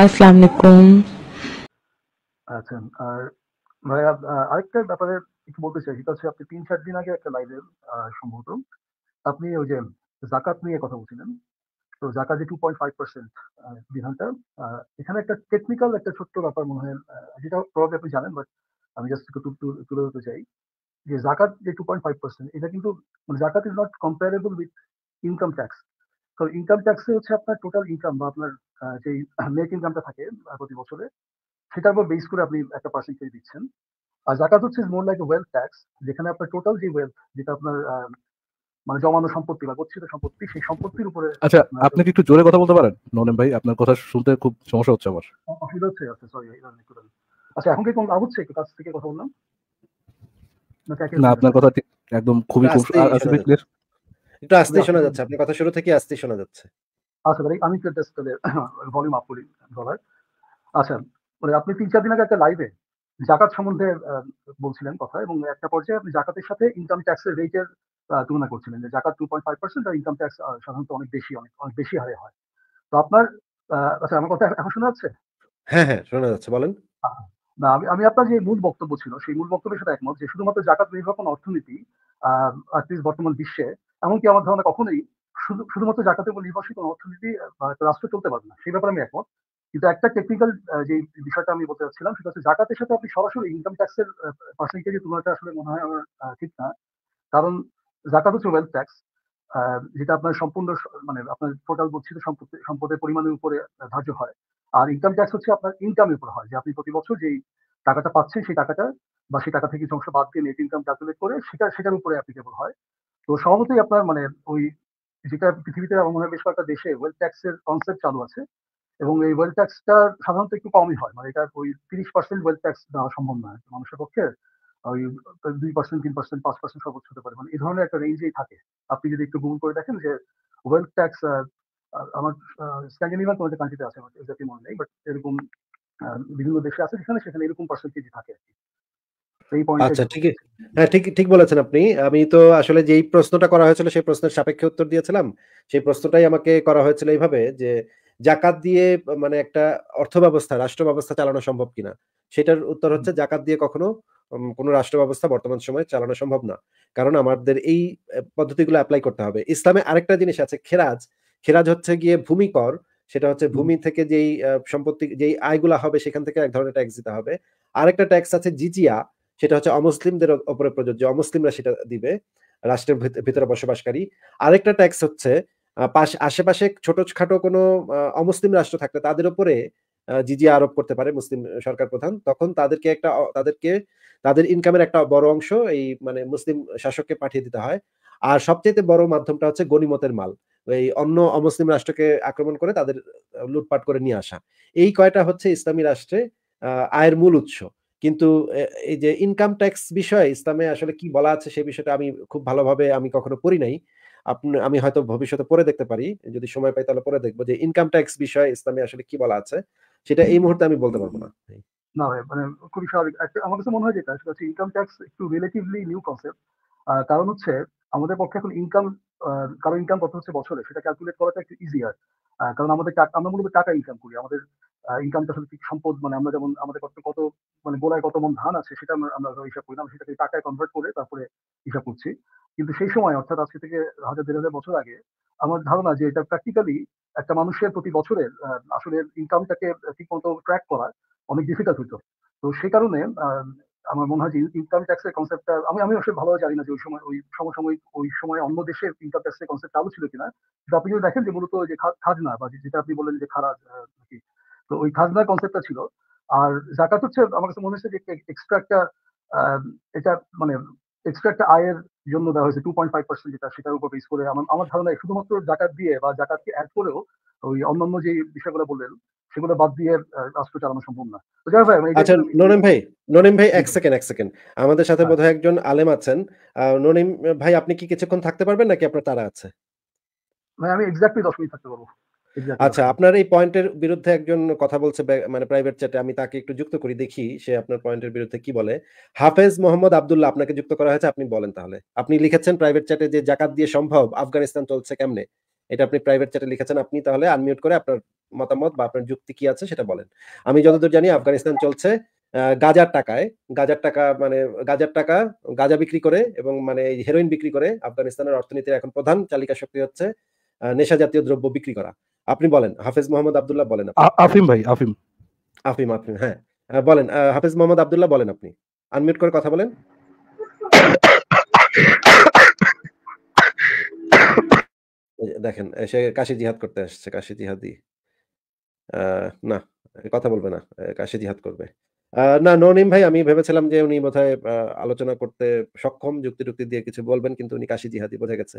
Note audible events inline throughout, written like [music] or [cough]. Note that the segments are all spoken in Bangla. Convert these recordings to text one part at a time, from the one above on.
আসসালামু আলাইকুম আচ্ছা আর ভাই আরেকটা ব্যাপারে একটু বলতে চাই সেটা হচ্ছে আপনি তিন চার দিন আগে একটা লাইভে সম্ভবত আপনি ওই যে জাকাত নিয়ে কথা বলছিলেন তো জাকাত যে টু পয়েন্ট ফাইভ পার্সেন্ট বিধানটা এখানে একটা টেকনিক্যাল একটা ছোট্ট ব্যাপার মনে হয় যেটা প্রভাবে আপনি জানেন বাট আমি জাস্ট একটু তুলে ধরতে চাই যে জাকাত যে টু পয়েন্ট ফাইভ পার্সেন্ট এটা কিন্তু মানে zakat is not comparable with income tax কারণ ইনকাম ট্যাক্সে হচ্ছে আপনার টোটাল ইনকাম বা আপনার সেই নেট ইনকামটা থাকে প্রতি বছরে সেটার উপর বেস করে আপনি একটা পার্সেন্টেজ দিচ্ছেন আর জাকাত হচ্ছে মোর লাইক ওয়েলথ ট্যাক্স যেখানে আপনার টোটাল যে ওয়েলথ যেটা আপনার মানে জমানো সম্পত্তি বা গচ্ছিত সম্পত্তি সেই সম্পত্তির উপরে আচ্ছা আপনি একটু জোরে কথা বলতে পারেন ননেম ভাই আপনার কথা শুনতে খুব সমস্যা হচ্ছে আমার অসুবিধা হচ্ছে আচ্ছা সরি আচ্ছা এখন কি কোন আওয়াজ হচ্ছে কাছ থেকে কথা বললাম না আপনার কথা একদম খুবই খুব ক্লিয়ার একটু শোনা যাচ্ছে আপনার কথা শুরু থেকে আস্তে শোনা যাচ্ছে আচ্ছা ভাই আমি তাদের ভলিউম আপ করি ডলার আচ্ছা মানে আপনি তিন চার দিন আগে একটা লাইভে জাকাত সম্বন্ধে বলছিলেন কথা এবং একটা পর্যায়ে আপনি জাকাতের সাথে ইনকাম ট্যাক্সের রেটের তুলনা করছিলেন যে জাকাত টু পয়েন্ট ফাইভ পার্সেন্ট আর ইনকাম ট্যাক্স সাধারণত অনেক বেশি অনেক অনেক বেশি হারে হয় তো আপনার আচ্ছা আমার কথা এখন শোনা যাচ্ছে হ্যাঁ হ্যাঁ শোনা যাচ্ছে বলেন না আমি আমি আপনার যে মূল বক্তব্য ছিল সেই মূল বক্তব্যের সাথে একমত যে শুধুমাত্র জাকাত নির্ভর কোন অর্থনীতি আহ বর্তমান বিশ্বে এমনকি আমার ধারণা কখনোই শুধু শুধুমাত্র জাকাতের উপর নির্ভরশীল কোনো অর্থনীতি রাষ্ট্র চলতে পারবে না সেই ব্যাপারে আমি একমত কিন্তু একটা টেকনিক্যাল যে বিষয়টা আমি বলতে চাচ্ছিলাম সেটা হচ্ছে জাকাতের সাথে আপনি সরাসরি ইনকাম ট্যাক্সের পার্সেন্টেজ তুলনাটা আসলে মনে হয় আমার ঠিক না কারণ জাকাত হচ্ছে ওয়েলথ ট্যাক্স যেটা আপনার সম্পূর্ণ মানে আপনার টোটাল বলছি সম্পত্তি সম্পদের পরিমাণের উপরে ধার্য হয় আর ইনকাম ট্যাক্স হচ্ছে আপনার ইনকামের উপর হয় যে আপনি প্রতি বছর যেই টাকাটা পাচ্ছেন সেই টাকাটা বা সেই টাকা থেকে কিছু অংশ বাদ দিয়ে নেট ইনকাম ক্যালকুলেট করে সেটা সেটার উপরে অ্যাপ্লিকেবল হয় তো সম্ভবতই আপনার মানে ওই যেটা পৃথিবীতে মনে হয় বেশ কয়েকটা দেশে ওয়েলথ ট্যাক্সের কনসেপ্ট চালু আছে এবং এই ওয়েলথ ট্যাক্সটা সাধারণত একটু কমই হয় মানে এটা ওই তিরিশ পার্সেন্ট ওয়েলথ ট্যাক্স দেওয়া সম্ভব নয় মানুষের পক্ষে ওই দুই পার্সেন্ট তিন পার্সেন্ট পাঁচ পার্সেন্ট সর্বোচ্চ হতে পারে মানে এই ধরনের একটা রেঞ্জেই থাকে আপনি যদি একটু গুগল করে দেখেন যে ওয়েলথ ট্যাক্স আমার স্ক্যান্ডিনেভিয়ান কোনো কান্ট্রিতে আছে আমার এক্সাক্টলি মনে নেই বাট এরকম বিভিন্ন দেশে আছে যেখানে সেখানে এরকম পার্সেন্টেজ থাকে আর কি আচ্ছা, হ্যাঁ ঠিক ঠিক বলেছেন আপনি আমি তো আসলে যেই প্রশ্নটা করা হয়েছিল সেই প্রশ্নের সাপেক্ষে উত্তর দিয়েছিলাম সেই প্রশ্নটাই আমাকে করা হয়েছিল এইভাবে যে জাকাত দিয়ে মানে একটা অর্থ ব্যবস্থা রাষ্ট্র ব্যবস্থা চালানো সম্ভব কিনা সেটার উত্তর হচ্ছে জাকাত দিয়ে কখনো রাষ্ট্র ব্যবস্থা বর্তমান সময়ে চালানো সম্ভব না কারণ আমাদের এই পদ্ধতিগুলো অ্যাপ্লাই করতে হবে ইসলামে আরেকটা জিনিস আছে খেরাজ খেরাজ হচ্ছে গিয়ে ভূমি কর সেটা হচ্ছে ভূমি থেকে যেই সম্পত্তি যেই আয়গুলা হবে সেখান থেকে এক ধরনের ট্যাক্স দিতে হবে আরেকটা ট্যাক্স আছে জিজিয়া সেটা হচ্ছে অমুসলিমদের ওপরে প্রযোজ্য অমুসলিমরা সেটা দিবে রাষ্ট্রের ভিতরে বসবাসকারী আরেকটা ট্যাক্স হচ্ছে পাশ আশেপাশে ছোটখাটো কোনো অমুসলিম রাষ্ট্র থাকলে তাদের উপরে জিজি আরোপ করতে পারে মুসলিম সরকার প্রধান তখন তাদেরকে একটা তাদেরকে তাদের ইনকামের একটা বড় অংশ এই মানে মুসলিম শাসককে পাঠিয়ে দিতে হয় আর সবচেয়ে বড় মাধ্যমটা হচ্ছে গণিমতের মাল এই অন্য অমুসলিম রাষ্ট্রকে আক্রমণ করে তাদের লুটপাট করে নিয়ে আসা এই কয়টা হচ্ছে ইসলামী রাষ্ট্রে আয়ের মূল উৎস কিন্তু এই যে ইনকাম ট্যাক্স বিষয়ে ইসলামে আসলে কি বলা আছে সেই বিষয়টা আমি খুব ভালোভাবে আমি কখনো পড়ি নাই আপনি আমি হয়তো ভবিষ্যতে পরে দেখতে পারি যদি সময় পাই তাহলে পরে দেখবো যে ইনকাম ট্যাক্স বিষয়ে ইসলামে আসলে কি বলা আছে সেটা এই মুহূর্তে আমি বলতে পারবো না না মানে খুবই স্বাভাবিক আমার কাছে মনে হয় যেটা সেটা হচ্ছে ইনকাম ট্যাক্স একটু রিলেটিভলি নিউ কনসেপ্ট কারণ হচ্ছে আমাদের পক্ষে এখন ইনকাম কারো ইনকাম কত হচ্ছে বছরে সেটা ক্যালকুলেট করাটা একটু ইজিয়ার কারণ আমাদের টাকা আমরা মূলত টাকা ইনকাম করি আমাদের ইনকামটা আসলে ঠিক সম্পদ মানে আমরা যেমন আমাদের কত কত মানে গোলায় কত মন ধান আছে সেটা আমরা হিসাব করি না সেটাকে টাকায় কনভার্ট করে তারপরে হিসাব করছি কিন্তু সেই সময় অর্থাৎ আজকে থেকে হাজার দেড় হাজার বছর আগে আমার ধারণা যে এটা প্র্যাকটিক্যালি একটা মানুষের প্রতি বছরের আসলে ইনকামটাকে মতো ট্র্যাক করা অনেক ডিফিকাল্ট হইতো তো সে কারণে আমার মনে হয় যে ইনকাম ট্যাক্সের কনসেপ্টটা আমি আমি অবশ্যই ভালো জানি না যে ওই সময় ওই সমসাময়িক ওই সময় অন্য দেশে ইনকাম ট্যাক্সের কনসেপ্ট চালু ছিল কিনা কিন্তু আপনি যদি দেখেন যে মূলত যে খাজনা বা যেটা আপনি বললেন যে খারাপ তো ওই খাজনার কনসেপ্টটা ছিল আর জাকাত হচ্ছে আমার কাছে মনে হচ্ছে যে এক্সট্রা একটা এটা মানে এক্সট্রা একটা আয়ের জন্য দেওয়া হয়েছে টু পয়েন্ট ফাইভ পার্সেন্ট যেটা সেটার উপর বেস করে আমার আমার ধারণা শুধুমাত্র জাকাত দিয়ে বা জাকাতকে অ্যাড করেও ওই অন্যান্য যে বিষয়গুলো বললেন সেগুলো বাদ দিয়ে রাষ্ট্র চালানো সম্ভব না আচ্ছা ভাই ভাই এক সেকেন্ড এক সেকেন্ড আমাদের সাথে হ্যাঁ। একজন আলেম আছেন ভাই আপনি কি কিছুক্ষণ থাকতে পারবেন নাকি আপনার তারা আছে ভাই আমি এক্স্যাক্টলি দশ মিনিট থাকতে পারবো আচ্ছা আপনার এই পয়েন্টের বিরুদ্ধে একজন কথা বলছে মানে প্রাইভেট চ্যাটে আমি তাকে একটু যুক্ত করি দেখি সে আপনার পয়েন্টের বিরুদ্ধে কি বলে হাফেজ মোহাম্মদ আবদুল্লাহ আপনাকে যুক্ত করা হয়েছে আপনি বলেন তাহলে আপনি লিখেছেন প্রাইভেট চ্যাটে যে জাকাত দিয়ে সম্ভব আফগানিস্তান চলছে কেমনে এটা আপনি প্রাইভেট চ্যাটে লিখেছেন আপনি তাহলে আনমিউট করে আপনার মতামত বা আপনার যুক্তি কি আছে সেটা বলেন আমি যতদূর জানি আফগানিস্তান চলছে গাজার টাকায় গাজার টাকা মানে গাজার টাকা গাজা বিক্রি করে এবং মানে হেরোইন বিক্রি করে আফগানিস্তানের অর্থনীতির এখন প্রধান চালিকা শক্তি হচ্ছে নেশা জাতীয় দ্রব্য বিক্রি করা আপনি বলেন হাফেজ মোহাম্মদ আবদুল্লাহ বলেন আফিম ভাই আফিম আফিম আফিম হ্যাঁ বলেন হাফেজ মোহাম্মদ আবদুল্লাহ বলেন আপনি আনমিউট করে কথা বলেন দেখেন সে কাশি জিহাদ করতে আসছে কাশি জিহাদি না কথা বলবে না কাশি জিহাদ করবে না ননিম ভাই আমি ভেবেছিলাম যে উনি বোধ আলোচনা করতে সক্ষম যুক্তি টুক্তি দিয়ে কিছু বলবেন কিন্তু উনি কাশি জিহাদি বোঝা গেছে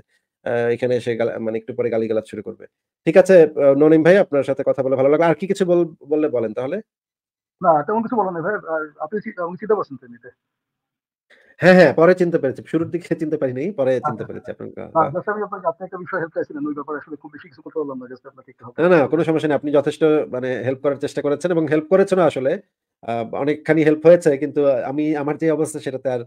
এখানে এসে মানে একটু পরে গালি গালিগালাজ শুরু করবে ঠিক আছে ননিম ভাই আপনার সাথে কথা বলে ভালো লাগলো আর কি কিছু বললে বলেন তাহলে না তেমন কিছু বলেন ভাই আপনি চিন্তা বসেন হ্যাঁ হ্যাঁ পরে চিনতে পেরেছি শুরুর দিকে চিনতে পারিনি পরে আচ্ছা, চিনতে আচ্ছা। পেরেছি আপনাকে আপনি একটা বিষয় হেল্প চাইছিলেন ওই ব্যাপারে আসলে খুব বেশি কিছু করতে পারলাম না জাস্ট আপনাকে একটু না না কোনো সমস্যা নেই আপনি যথেষ্ট মানে হেল্প করার চেষ্টা করেছেন এবং হেল্প করেছেন আসলে অনেকখানি হেল্প হয়েছে কিন্তু আমি আমার যে অবস্থা সেটাতে আর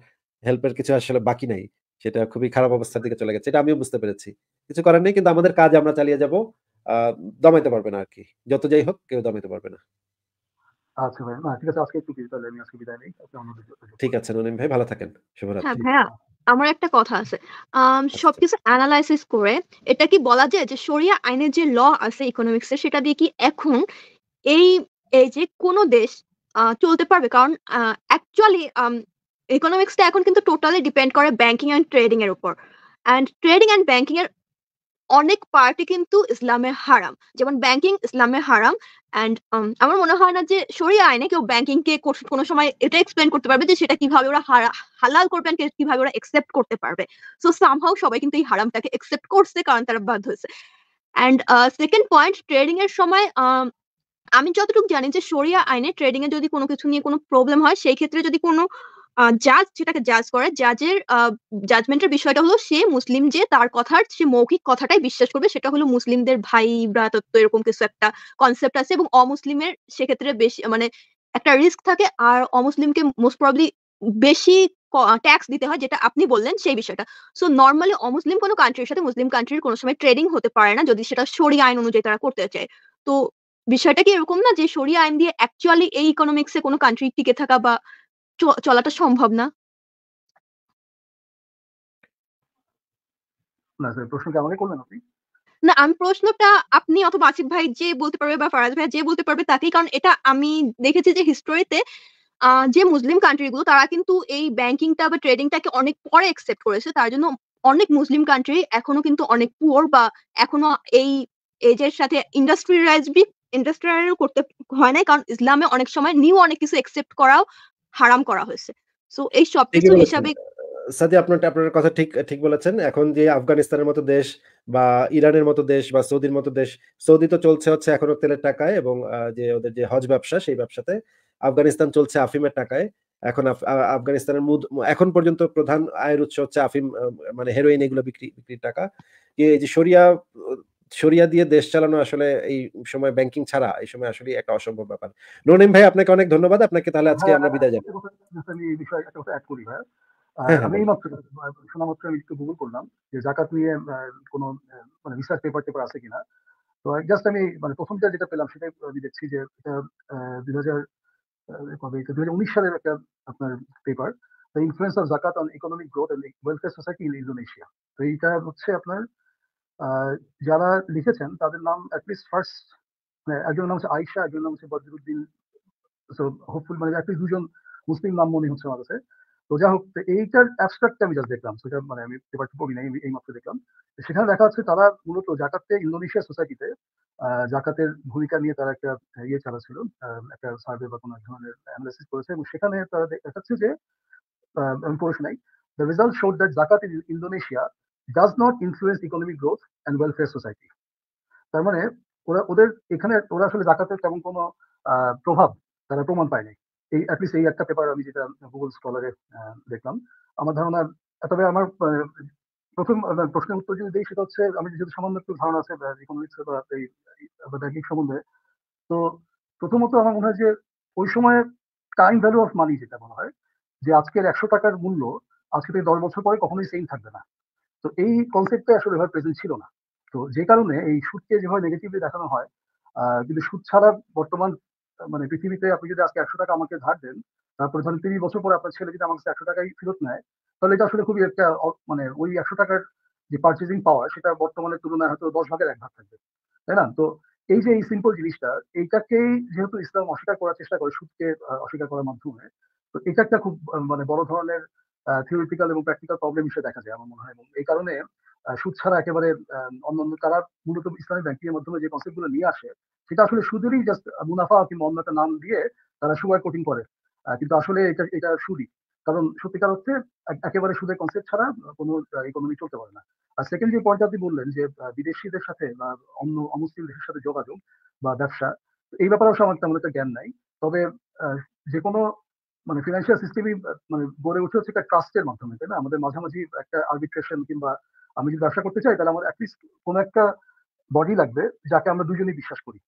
হেল্পের কিছু আসলে বাকি নাই সেটা খুবই খারাপ অবস্থার দিকে চলে গেছে এটা আমিও বুঝতে পেরেছি কিছু করার নেই কিন্তু আমাদের কাজ আমরা চালিয়ে যাব দমাইতে পারবে না আর কি যত যাই হোক কেউ দমাইতে পারবে না আচ্ছা ঠিক আছে আজকে ভাই ভালো থাকেন হ্যাঁ আমার একটা কথা আছে সবকিছু অ্যানালাইসিস করে এটা কি বলা যায় যে শরিয়া আইনের যে ল আছে ইকোনমিক্সের সেটা দিয়ে কি এখন এই এই যে কোন দেশ চলতে পারবে কারণ অ্যাকচুয়ালি ইকোনমিক্সটা এখন কিন্তু টোটালি ডিপেন্ড করে ব্যাংকিং অ্যান্ড ট্রেডিং এর উপর অ্যান্ড ট্রেডিং অ্যান্ড ব্যাংকিং এর অনেক পার্টি কিন্তু ইসলামে হারাম যেমন ব্যাংকিং ইসলামে হারাম অ্যান্ড আমার মনে হয় না যে সরি আইনে কেউ ব্যাংকিং কে কোন সময় এটা এক্সপ্লেন করতে পারবে যে সেটা কিভাবে ওরা হালাল করবে কিভাবে ওরা একসেপ্ট করতে পারবে সো সামহাও সবাই কিন্তু এই হারামটাকে একসেপ্ট করছে কারণ তারা বাধ্য হয়েছে অ্যান্ড সেকেন্ড পয়েন্ট ট্রেডিং এর সময় আমি যতটুকু জানি যে সরিয়া আইনে ট্রেডিং এ যদি কোনো কিছু নিয়ে কোনো প্রবলেম হয় সেই ক্ষেত্রে যদি কোনো জাজ যেটাকে জাজ করে জাজের জাজমেন্টের বিষয়টা হলো সে মুসলিম যে তার কথার সে মৌখিক কথাটাই বিশ্বাস করবে সেটা হলো মুসলিমদের ভাই ভ্রাতত্ব এরকম কিছু একটা কনসেপ্ট আছে এবং অমুসলিমের সেক্ষেত্রে বেশি মানে একটা রিস্ক থাকে আর অমুসলিমকে মোস্ট প্রবলি বেশি ট্যাক্স দিতে হয় যেটা আপনি বললেন সেই বিষয়টা সো নর্মালি অমুসলিম কোনো কান্ট্রির সাথে মুসলিম কান্ট্রির কোনো সময় ট্রেডিং হতে পারে না যদি সেটা সরি আইন অনুযায়ী তারা করতে চায় তো বিষয়টা কি এরকম না যে সরিয়া আইন দিয়ে অ্যাকচুয়ালি এই ইকোনমিক্সে কোনো কান্ট্রি টিকে থাকা বা চলাটা সম্ভব না না আমি প্রশ্নটা আপনি অথবা আসিফ ভাই যে বলতে পারবে বা ফারাজ ভাই যে বলতে পারবে তাকেই কারণ এটা আমি দেখেছি যে হিস্টোরিতে যে মুসলিম কান্ট্রি গুলো তারা কিন্তু এই ব্যাংকিংটা বা ট্রেডিংটাকে অনেক পরে একসেপ্ট করেছে তার জন্য অনেক মুসলিম কান্ট্রি এখনো কিন্তু অনেক পুয়ার বা এখনো এই এজের সাথে ইন্ডাস্ট্রিয়ালাইজ বি করতে হয় না কারণ ইসলামে অনেক সময় নিউ অনেক কিছু একসেপ্ট করাও হারাম করা হয়েছে সো এই সব কিছু হিসাবে সাদি আপনার আপনার কথা ঠিক ঠিক বলেছেন এখন যে আফগানিস্তানের মতো দেশ বা ইরানের মতো দেশ বা সৌদির মতো দেশ সৌদি তো চলছে হচ্ছে এখনো তেলের টাকায় এবং যে ওদের যে হজ ব্যবসা সেই ব্যবসাতে আফগানিস্তান চলছে আফিমের টাকায় এখন আফগানিস্তানের মুদ এখন পর্যন্ত প্রধান আয়ের উৎস হচ্ছে আফিম মানে হেরোইন এগুলো বিক্রি বিক্রির টাকা এই যে সরিয়া সরিয়া দিয়ে দেশ চালানো আসলে এই সময় ব্যাংকিং ছাড়া এই সময় আসলে একটা অসম্ভব ব্যাপার ননিম ভাই আপনাকে অনেক ধন্যবাদ আপনাকে তাহলে আজকে হ্যাঁ, আমরা বিদায় যাবো আমি এই বিষয়ে একটা অ্যাড করি ভাই হ্যাঁ। হ্যাঁ, আমি এই মাত্র শোনা মাত্র আমি একটু গুগল করলাম যে জাকাত নিয়ে কোনো মানে রিসার্চ পেপার টেপার আছে কিনা তো জাস্ট আমি মানে প্রথমটা যেটা পেলাম সেটাই আমি দেখছি যে এটা দুই হাজার কবে দুই হাজার উনিশ সালের একটা আপনার paper the influence of zakat on economic growth and welfare society in Indonesia তো এইটা হচ্ছে আপনার যারা লিখেছেন তাদের নাম অ্যাটলিস্ট মানে ফার্স্ট একজনের নাম হচ্ছে আয়সা একজনের নাম হচ্ছে বদরুদ্দিন হোপফুল মানে অ্যাটলিস্ট দুজন মুসলিম নাম মনে হচ্ছে আমার কাছে তো যা হোক এইটার অ্যাবস্ট্রাক্ট আমি যা দেখলাম সেটা মানে আমি পেপারটা পড়ি নাই এই মাত্র দেখলাম সেখানে দেখা যাচ্ছে তারা মূলত জাকাতে ইন্দোনেশিয়া সোসাইটিতে জাকাতের ভূমিকা নিয়ে তারা একটা ইয়ে চালাচ্ছিল একটা সার্ভে বা কোনো ধরনের অ্যানালাইসিস করেছে এবং সেখানে তারা দেখাচ্ছে যে আমি পড়েছি নাই the result showed that zakat in Indonesia does not influence economic growth and welfare society তার মানে ওরা ওদের এখানে ওরা আসলে জাকাতের তেমন কোনো প্রভাব তারা প্রমাণ পায়নি এই অ্যাটলিস্ট এই একটা পেপার আমি যেটা গুগল স্কলারে দেখলাম আমার ধারণা তবে আমার প্রথম প্রশ্নের উত্তর যদি দিই সেটা হচ্ছে আমি যেহেতু সামান্য একটু ধারণা আছে ইকোনমিক্স বা এই ব্যাংকিং সম্বন্ধে তো প্রথমত আমার মনে হয় যে ওই সময় টাইম ভ্যালু অফ মানি যেটা মনে হয় যে আজকের একশো টাকার মূল্য আজকে থেকে দশ বছর পরে কখনোই সেম থাকবে না তো এই কনসেপ্টটা আসলে এভাবে প্রেজেন্ট ছিল না তো যে কারণে এই সুদকে যেভাবে নেগেটিভলি দেখানো হয় কিন্তু সুদ ছাড়া বর্তমান মানে পৃথিবীতে আপনি যদি আজকে একশো টাকা আমাকে ধার দেন তারপরে ধরেন তিরিশ বছর পরে আপনার ছেলে যদি আমার কাছে একশো টাকাই ফেরত নেয় তাহলে এটা আসলে খুবই একটা মানে ওই একশো টাকার যে পার্চেজিং পাওয়ার সেটা বর্তমানে তুলনায় হয়তো দশ ভাগের এক ভাগ থাকবে তাই না তো এই যে এই সিম্পল জিনিসটা এইটাকেই যেহেতু ইসলাম অস্বীকার করার চেষ্টা করে সুদকে অস্বীকার করার মাধ্যমে তো এটা একটা খুব মানে বড় ধরনের থিওরিটিক্যাল এবং প্র্যাকটিক্যাল প্রবলেম হিসেবে দেখা যায় আমার মনে হয় এবং এই কারণে সুদ ছাড়া একেবারে অন্যান্য তারা মূলত ইসলামী ব্যাংকিং এর মাধ্যমে যে কনসেপ্ট গুলো নিয়ে আসে সেটা আসলে সুদেরই জাস্ট মুনাফা কিংবা অন্য একটা নাম দিয়ে তারা সুগার কোটিং করে কিন্তু আসলে এটা এটা সুদই কারণ সত্যিকার হচ্ছে একেবারে সুদের কনসেপ্ট ছাড়া কোনো ইকোনমি চলতে পারে না আর সেকেন্ড যে পয়েন্ট আপনি বললেন যে বিদেশিদের সাথে বা অন্য অমুসলিম দেশের সাথে যোগাযোগ বা ব্যবসা এই ব্যাপারে আমার তেমন একটা জ্ঞান নাই তবে যে কোনো মানে ফিনান্সিয়াল সিস্টেমই মানে গড়ে উঠে হচ্ছে একটা ট্রাস্টের মাধ্যমে তাই না আমাদের মাঝামাঝি একটা আর্বিট্রেশন কিংবা আমি যদি ব্যবসা করতে চাই তাহলে আমার অ্যাটলিস্ট কোনো একটা বডি লাগবে যাকে আমরা দুজনেই বিশ্বাস করি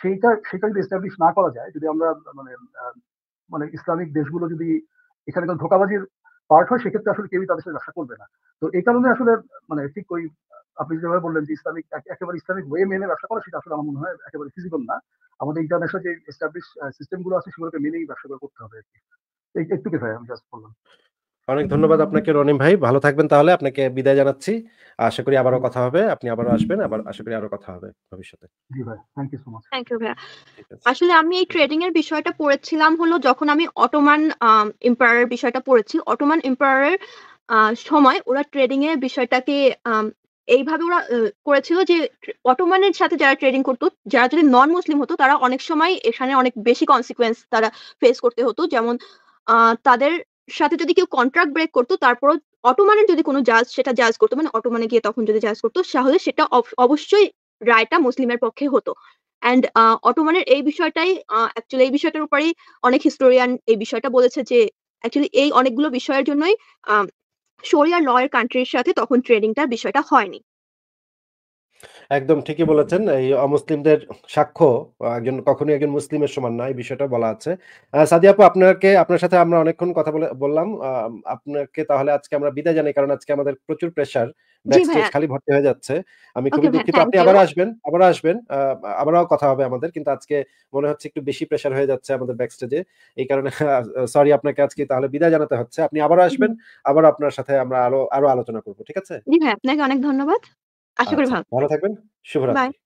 সেইটা সেটা যদি এস্টাবলিশ না করা যায় যদি আমরা মানে মানে ইসলামিক দেশগুলো যদি এখানে কোনো ধোকাবাজির পার্ট হয় সেক্ষেত্রে আসলে কেউই তাদের সাথে ব্যবসা করবে না তো এই কারণে আসলে মানে ঠিক ওই আপনি যেভাবে বললেন যে ইসলামিক একেবারে ইসলামিক ওয়ে মেনে ব্যবসা করা সেটা আসলে আমার মনে হয় একেবারে ফিজিবল না আমাদের ইন্টারন্যাশনাল যে এস্টাবলিশ গুলো আছে সেগুলোকে মেনেই ব্যবসা করতে হবে আর কি একটুকে ভাই আমি জাস্ট বললাম অনেক ধন্যবাদ আপনাকে রনিম ভাই ভালো থাকবেন তাহলে আপনাকে বিদায় জানাচ্ছি আশা করি আবারও কথা হবে আপনি আবারও আসবেন আবার আশা করি আরো কথা হবে ভবিষ্যতে জি ভাই থ্যাংক ইউ থ্যাংক ইউ আসলে আমি এই ট্রেডিং এর বিষয়টা পড়েছিলাম হলো যখন আমি অটোমান এম্পায়ারের বিষয়টা পড়েছি অটোমান এম্পায়ারের সময় ওরা ট্রেডিং এর বিষয়টাকে এইভাবে ওরা করেছিল যে অটোমানের সাথে যারা ট্রেডিং করতো যারা যদি নন মুসলিম হতো তারা অনেক সময় এখানে অনেক বেশি কনসিকুয়েন্স তারা ফেস করতে হতো যেমন তাদের সাথে যদি কেউ কন্ট্রাক্ট ব্রেক করতো তারপর অটোমানের যদি কোনো জাজ সেটা জাজ করতো মানে অটোমানে গিয়ে তখন যদি জাজ করতো তাহলে সেটা অবশ্যই রায়টা মুসলিমের পক্ষে হতো অ্যান্ড অটোমানের এই বিষয়টাই অ্যাকচুয়ালি এই বিষয়টার উপরেই অনেক হিস্টোরিয়ান এই বিষয়টা বলেছে যে অ্যাকচুয়ালি এই অনেকগুলো বিষয়ের জন্যই শরিয়া ল এর কান্ট্রির সাথে তখন ট্রেডিংটার বিষয়টা হয়নি একদম ঠিকই বলেছেন। এই অমুসলিমদের সাক্ষ্য একজন কখনোই একজন মুসলিমের সমান না। এই বিষয়টা বলা আছে। সাদি আপু আপনাকে আপনার সাথে আমরা অনেকক্ষণ কথা বলে বললাম। আপনাকে তাহলে আজকে আমরা বিদায় জানাই। কারণ আজকে আমাদের প্রচুর প্রেশার। খালি ভর্তি হয়ে যাচ্ছে। আমি খুবই দুঃখিত। আপনি আবার আসবেন, আবার আসবেন। আহ আবারও কথা হবে আমাদের। কিন্তু আজকে মনে হচ্ছে একটু বেশি প্রেশার হয়ে যাচ্ছে আমাদের ব্যাকস্টেজে। এই কারণে সরি [laughs] আপনাকে আজকে তাহলে বিদায় জানাতে হচ্ছে। আপনি আবার আসবেন। আবার আপনার সাথে আমরা আরো আরো আলোচনা করব। ঠিক আছে? জি আপনাকে অনেক ধন্যবাদ। আশা করি আচ্ছা, ভালো ভালো থাকবেন শুভরাত্রি